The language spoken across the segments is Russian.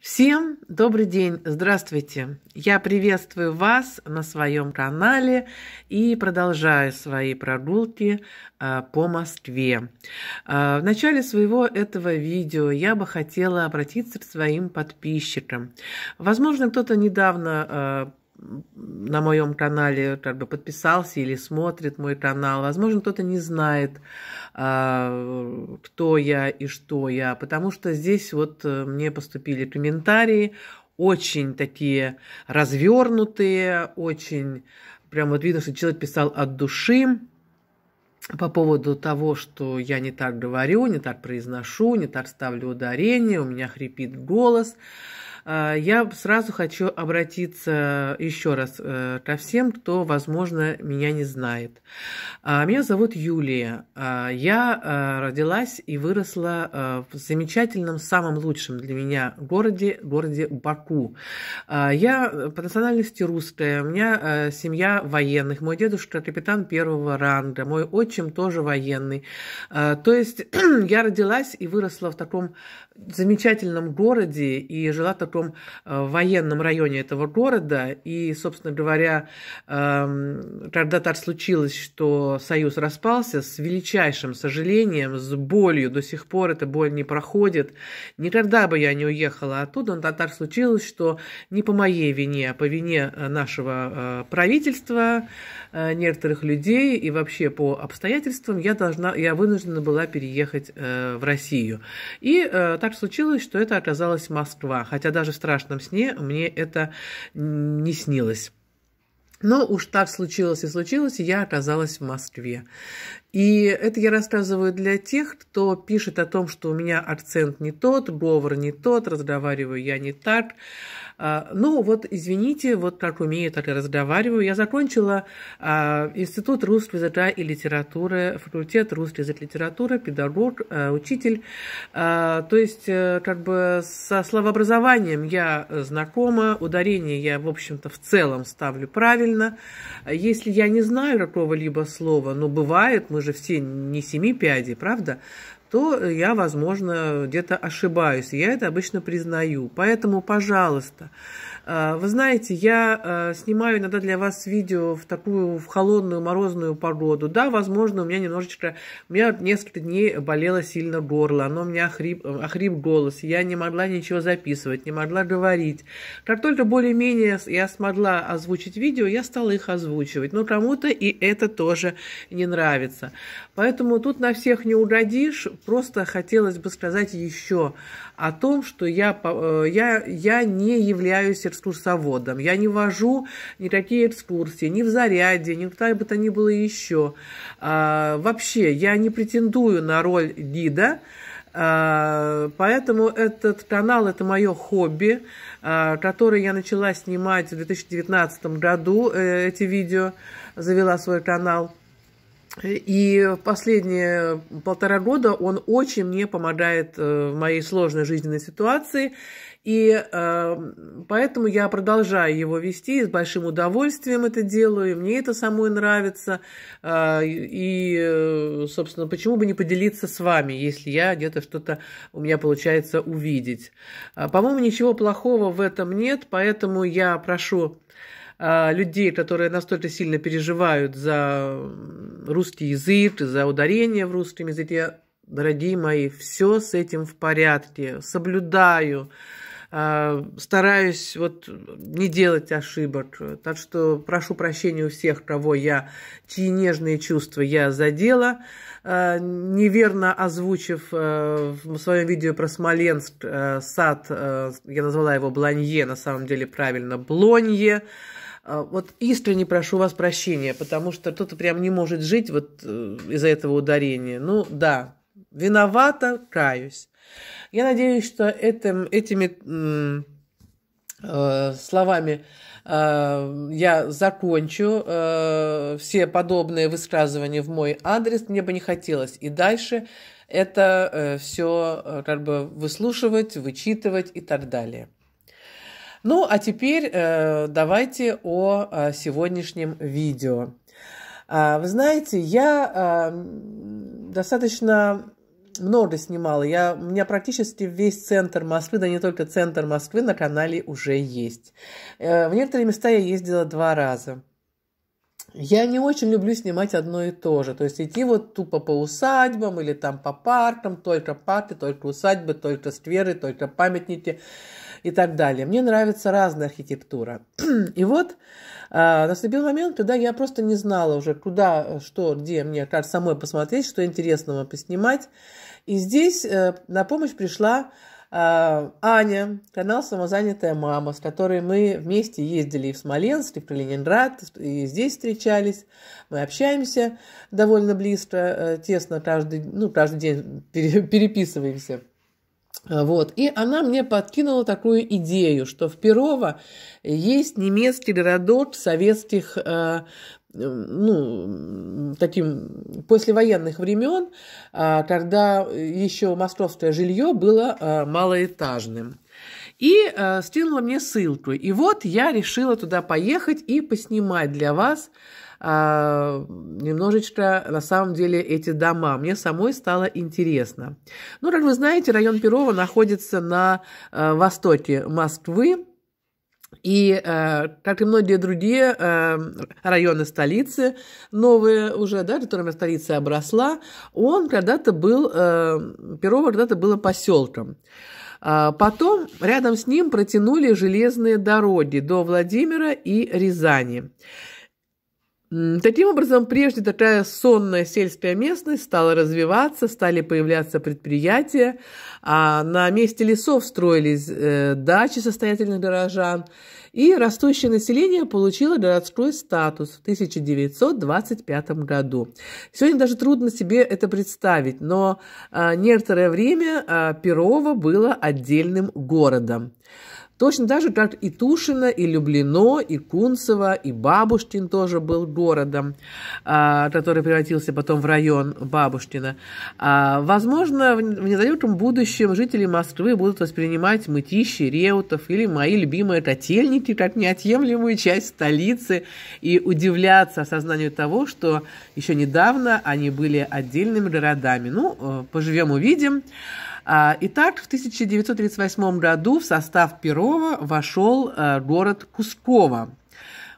Всем добрый день, здравствуйте! Я приветствую вас на своем канале и продолжаю свои прогулки а, по Москве. А, в начале своего этого видео я бы хотела обратиться к своим подписчикам. Возможно, кто-то недавно а, на моем канале как бы подписался или смотрит мой канал. Возможно, кто-то не знает, а, кто я и что я, потому что здесь вот э, мне поступили комментарии, очень такие развернутые, очень прям вот видно, что человек писал от души по поводу того, что я не так говорю, не так произношу, не так ставлю ударение, у меня хрипит голос. А, я сразу хочу обратиться э, еще раз э, ко всем, кто, возможно, меня не знает. А, меня зовут Юлия. А, я э, родилась и выросла в замечательном, самом лучшем для меня городе, городе Баку. Я по национальности русская, у меня семья военных. Мой дедушка капитан первого ранга, мой отчим тоже военный. То есть я родилась и выросла в таком замечательном городе и жила в таком э, военном районе этого города. И, собственно говоря, эм, когда так случилось, что Союз распался, с величайшим сожалением, с болью, до сих пор эта боль не проходит. Никогда бы я не уехала оттуда, но так случилось, что не по моей вине, а по вине э, нашего э, правительства, некоторых людей и вообще по обстоятельствам я должна, я вынуждена была переехать в Россию. И так так случилось, что это оказалась Москва, хотя даже в страшном сне мне это не снилось. Но уж так случилось и случилось, и я оказалась в Москве. И это я рассказываю для тех, кто пишет о том, что у меня акцент не тот, говор не тот, разговариваю я не так. А, ну вот, извините, вот как умею, так и разговариваю. Я закончила а, Институт русского языка и литературы, факультет русский язык и литература, педагог, а, учитель. То есть, э, как бы со словообразованием я знакома, ударение я, в общем-то, в целом ставлю правильно. Если я не знаю какого-либо слова, но бывает, мы же все не семи пядей, правда? то я, возможно, где-то ошибаюсь. Я это обычно признаю. Поэтому, пожалуйста, а, вы знаете, я а, снимаю иногда для вас видео в такую в холодную морозную погоду. Да, возможно, у меня немножечко, у меня несколько дней болело сильно горло, оно у меня охрип, охрип голос, я не могла ничего записывать, не могла говорить. Как только более-менее я смогла озвучить видео, я стала их озвучивать. Но кому-то и это тоже не нравится. Поэтому тут на всех не угодишь, просто хотелось бы сказать еще о том, что я, э, я, я не являюсь экскурсоводом, я не вожу никакие экскурсии, ни в заряде, ни куда бы то ни было еще. А, вообще, я не претендую на роль гида, а, Поэтому этот канал – это мое хобби, а, которое я начала снимать в 2019 году, э, эти видео, завела свой канал – и последние полтора года он очень мне помогает э, в моей сложной жизненной ситуации. И э, поэтому я продолжаю его вести, и с большим удовольствием это делаю, мне это самой нравится. Э, и, собственно, почему бы не поделиться с вами, если я где-то что-то у меня получается увидеть. По-моему, ничего плохого в этом нет, поэтому я прошу а, людей, которые настолько сильно переживают за русский язык, за ударение в русском языке. Дорогие мои, все с этим в порядке, соблюдаю, а, стараюсь вот не делать ошибок. Так что прошу прощения у всех, кого я, чьи нежные чувства я задела, а, неверно озвучив в своем видео про Смоленск сад, я назвала его Бланье, на самом деле правильно, Блонье, а, вот искренне прошу вас прощения, потому что кто-то прям не может жить вот э, из-за этого ударения. Ну да, виновата, каюсь. Я надеюсь, что этим, этими э, словами э, я закончу э, все подобные высказывания в мой адрес. Мне бы не хотелось и дальше это э, все э, как бы выслушивать, вычитывать и так далее. Ну, а теперь э, давайте о, о э, сегодняшнем видео. А, вы знаете, я э, достаточно много снимала. Я, у меня практически весь центр Москвы, да не только центр Москвы, на канале уже есть. Э, в некоторые места я ездила два раза. Я не очень люблю снимать одно и то же. То есть идти вот тупо по усадьбам или там по паркам, только парки, только усадьбы, только скверы, только памятники и так далее. Мне нравится разная архитектура. И вот э, наступил момент, когда я просто не знала уже, куда, что, где мне как самой посмотреть, что интересного поснимать. И здесь э, на помощь пришла а, Аня, канал «Самозанятая мама», с которой мы вместе ездили и в Смоленск, и в Калининград, и здесь встречались. Мы общаемся довольно близко, э, тесно, каждый, ну, каждый день переписываемся. Вот. И она мне подкинула такую идею, что в Перово есть немецкий городок советских э, ну, таким послевоенных времен, а, когда еще московское жилье было э, малоэтажным. И э, скинула мне ссылку. И вот я решила туда поехать и поснимать для вас а, немножечко, на самом деле, эти дома. Мне самой стало интересно. Ну, как вы знаете, район Перова находится на а, востоке Москвы, и, а, как и многие другие а, районы столицы, новые уже, да, которыми столица обросла, он когда-то был, а, Перово когда-то было поселком. потом рядом с ним протянули железные дороги до Владимира и Рязани. Таким образом, прежде такая сонная сельская местность стала развиваться, стали появляться предприятия, а на месте лесов строились э, дачи состоятельных горожан, и растущее население получило городской статус в 1925 году. Сегодня даже трудно себе это представить, но э, некоторое время э, Перово было отдельным городом. Точно так же, как и Тушино, и Люблино, и Кунцево, и Бабушкин тоже был городом, а, который превратился потом в район Бабушкина. А, возможно, в недалеком будущем жители Москвы будут воспринимать мытищи, реутов или мои любимые котельники как неотъемлемую часть столицы и удивляться осознанию того, что еще недавно они были отдельными городами. Ну, э, поживем, увидим. А, итак, в 1938 году в состав Перова вошел э, город Кусково.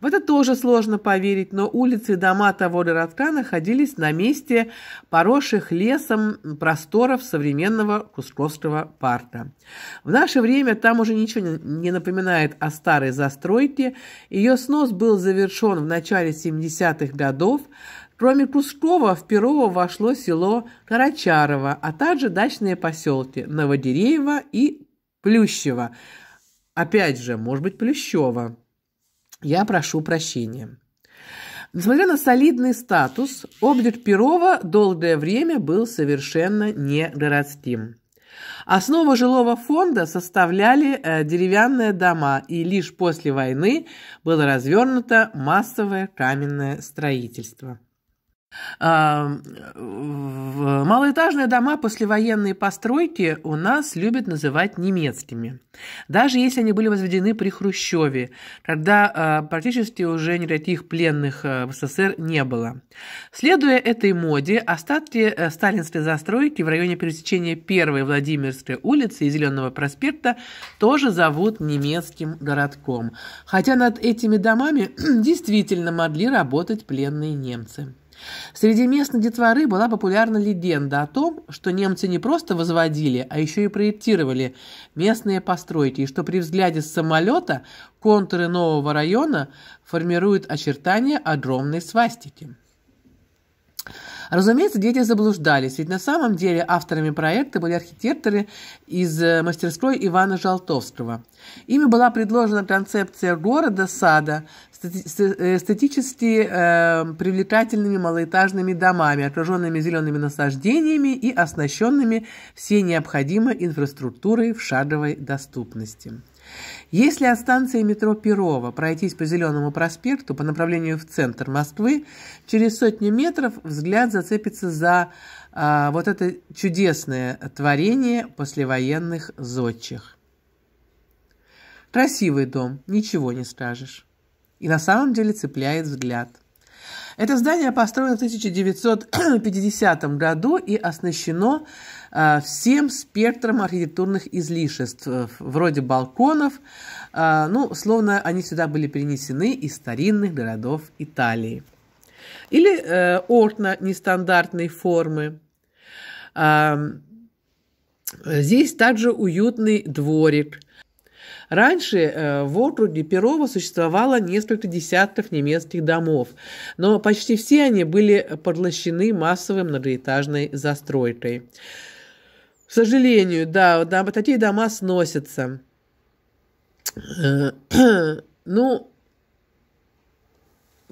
В это тоже сложно поверить, но улицы и дома того городка находились на месте поросших лесом просторов современного Кусковского парка. В наше время там уже ничего не напоминает о старой застройке. Ее снос был завершен в начале 70-х годов, Кроме Кускова, в Перово вошло село Карачарово, а также дачные поселки Новодереево и Плющево. Опять же, может быть, Плющево. Я прошу прощения. Несмотря на солидный статус, облик Перова долгое время был совершенно не городским. Основу жилого фонда составляли э, деревянные дома, и лишь после войны было развернуто массовое каменное строительство. Малоэтажные дома послевоенные постройки у нас любят называть немецкими. Даже если они были возведены при Хрущеве, когда а, практически уже никаких пленных а, в СССР не было. Следуя этой моде, остатки э, сталинской застройки в районе пересечения Первой Владимирской улицы и Зеленого проспекта тоже зовут немецким городком. Хотя над этими домами действительно могли работать пленные немцы. Среди местной детворы была популярна легенда о том, что немцы не просто возводили, а еще и проектировали местные постройки, и что при взгляде с самолета контуры нового района формируют очертания огромной свастики. Разумеется, дети заблуждались, ведь на самом деле авторами проекта были архитекторы из э, мастерской Ивана Жалтовского. Ими была предложена концепция города-сада эстетически э, привлекательными малоэтажными домами, окруженными зелеными насаждениями и оснащенными всей необходимой инфраструктурой в шаговой доступности. Если от станции метро Перова пройтись по Зеленому проспекту по направлению в центр Москвы, через сотню метров взгляд зацепится за а, вот это чудесное творение послевоенных зодчих. Красивый дом, ничего не скажешь и на самом деле цепляет взгляд. Это здание построено в 1950 году и оснащено а, всем спектром архитектурных излишеств, э, вроде балконов, а, ну, словно они сюда были перенесены из старинных городов Италии. Или э, окна нестандартной формы. здесь также уютный дворик – Раньше э, в округе Перово существовало несколько десятков немецких домов, но почти все они были поглощены массовой многоэтажной застройкой. К сожалению, да, да такие дома сносятся. Э, ну,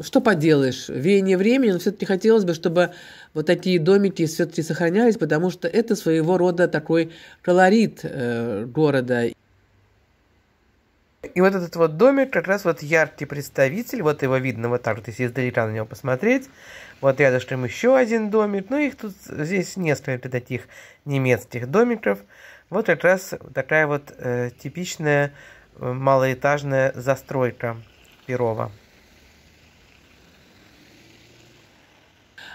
что поделаешь, веяние времени, но все-таки хотелось бы, чтобы вот такие домики все-таки сохранялись, потому что это своего рода такой колорит э, города. И вот этот вот домик как раз вот яркий представитель, вот его видно вот так вот, если издалека на него посмотреть. Вот рядышком еще один домик, ну их тут здесь несколько таких немецких домиков. Вот как раз такая вот э, типичная э, малоэтажная застройка Перова.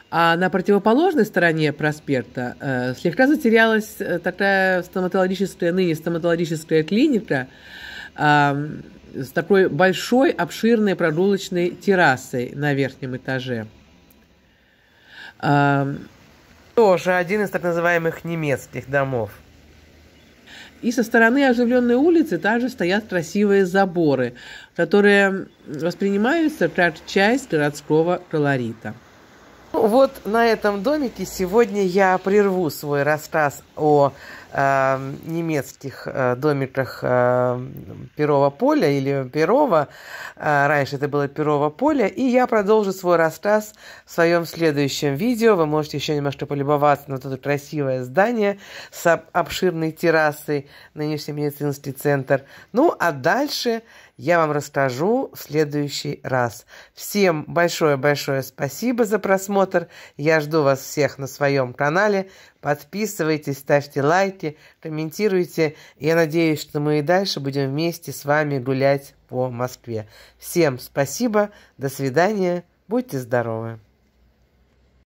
А на противоположной стороне проспекта э, слегка затерялась э, такая стоматологическая, ныне стоматологическая клиника, с такой большой обширной прогулочной террасой на верхнем этаже. Тоже один из так называемых немецких домов. И со стороны оживленной улицы также стоят красивые заборы, которые воспринимаются как часть городского колорита. Ну, вот на этом домике сегодня я прерву свой рассказ о Эм, немецких э, домиках э, Перова поля или Перова. Э, раньше это было Перова поле. И я продолжу свой рассказ в своем следующем видео. Вы можете еще немножко полюбоваться на вот это красивое здание с обширной террасой, нынешний медицинский центр. Ну, а дальше я вам расскажу в следующий раз. Всем большое-большое спасибо за просмотр. Я жду вас всех на своем канале. Подписывайтесь, ставьте лайки, комментируйте. Я надеюсь, что мы и дальше будем вместе с вами гулять по Москве. Всем спасибо, до свидания, будьте здоровы.